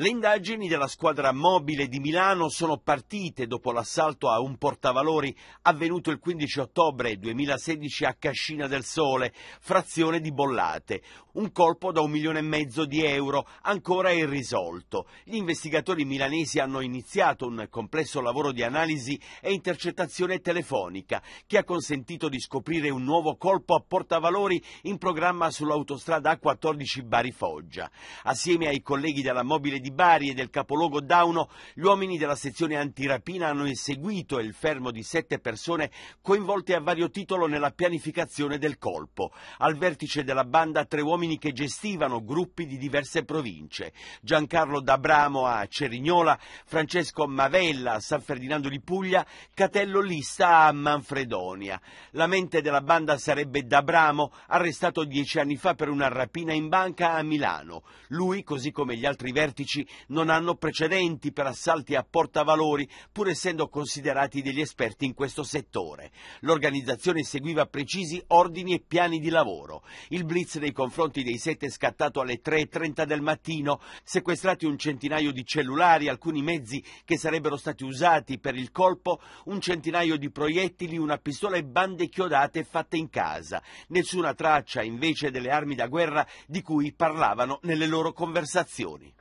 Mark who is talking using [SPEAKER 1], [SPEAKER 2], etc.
[SPEAKER 1] Le indagini della squadra mobile di Milano sono partite dopo l'assalto a un portavalori avvenuto il 15 ottobre 2016 a Cascina del Sole, frazione di Bollate. Un colpo da un milione e mezzo di euro, ancora irrisolto. Gli investigatori milanesi hanno iniziato un complesso lavoro di analisi e intercettazione telefonica che ha consentito di scoprire un nuovo colpo a portavalori in programma sull'autostrada A14 Bari-Foggia. Assieme ai colleghi della mobile di di Bari e del capoluogo Dauno, gli uomini della sezione antirapina hanno eseguito il fermo di sette persone coinvolte a vario titolo nella pianificazione del colpo. Al vertice della banda tre uomini che gestivano gruppi di diverse province. Giancarlo D'Abramo a Cerignola, Francesco Mavella a San Ferdinando di Puglia, Catello Lista a Manfredonia. La mente della banda sarebbe D'Abramo, arrestato dieci anni fa per una rapina in banca a Milano. Lui, così come gli altri vertici, giudici non hanno precedenti per assalti a portavalori, pur essendo considerati degli esperti in questo settore. L'organizzazione seguiva precisi ordini e piani di lavoro. Il blitz nei confronti dei sette è scattato alle 3.30 del mattino, sequestrati un centinaio di cellulari, alcuni mezzi che sarebbero stati usati per il colpo, un centinaio di proiettili, una pistola e bande chiodate fatte in casa. Nessuna traccia invece delle armi da guerra di cui parlavano nelle loro conversazioni.